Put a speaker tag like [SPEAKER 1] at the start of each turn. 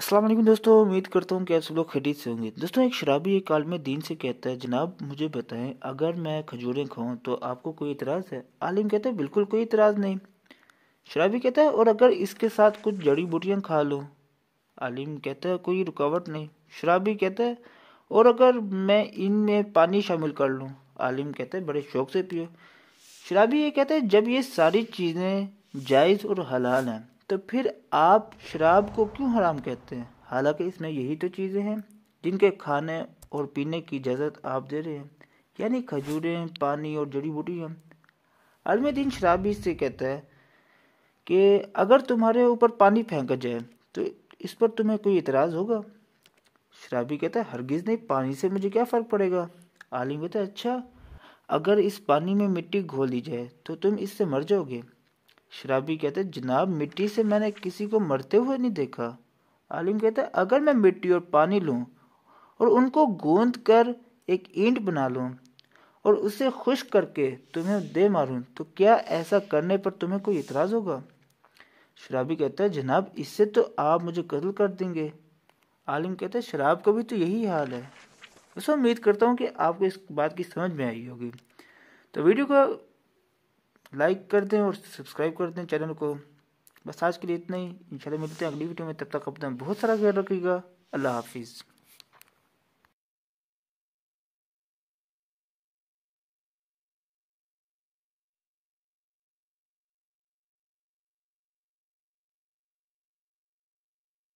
[SPEAKER 1] असलम दोस्तों उम्मीद करता हूँ कि आप सब लोग खरीद से होंगे दोस्तों एक शराबी एक आलम दीन से कहता है जनाब मुझे बताएं अगर मैं खजूरें खाऊं तो आपको कोई इतराज़ है आलिम कहता है बिल्कुल कोई इतराज़ नहीं शराबी कहता है और अगर इसके साथ कुछ जड़ी बूटियाँ खा लूँ आलिम कहता है कोई रुकावट नहीं शराबी कहता है और अगर मैं इनमें पानी शामिल कर लूँ आलिम कहता है बड़े शौक से पियो शराबी ये कहता है जब ये सारी चीज़ें जायज़ और हलाल हैं तो फिर आप शराब को क्यों हराम कहते हैं हालांकि इसमें यही तो चीज़ें हैं जिनके खाने और पीने की इजाज़त आप दे रहे हैं यानी खजूरें पानी और जड़ी बूटियाँ आलम दिन शराबी से कहता है कि अगर तुम्हारे ऊपर पानी फेंका जाए तो इस पर तुम्हें कोई इतराज़ होगा शराबी कहता है हरगिज़ नहीं पानी से मुझे क्या फ़र्क पड़ेगा आलिम कहता है अच्छा अगर इस पानी में मिट्टी घोल दी जाए तो तुम इससे मर जाओगे शराबी कहते जनाब मिट्टी से मैंने किसी को मरते हुए नहीं देखा आलिम कहते अगर मैं मिट्टी और पानी लूँ और उनको गूंद कर एक ईंट बना लूँ और उसे खुश करके तुम्हें दे मारूँ तो क्या ऐसा करने पर तुम्हें कोई इतराज़ होगा शराबी कहता है जनाब इससे तो आप मुझे कत्ल कर देंगे आलिम कहता है शराब का भी तो यही हाल है उसमें उम्मीद करता हूँ कि आपको इस बात की समझ में आई होगी तो वीडियो का लाइक कर दें और सब्सक्राइब कर दें चैनल को बस आज के लिए इतना ही इंशाल्लाह मिलते हैं अगली वीडियो में तब तक अपना बहुत सारा ख्याल रखिएगा अल्लाह हाफिज़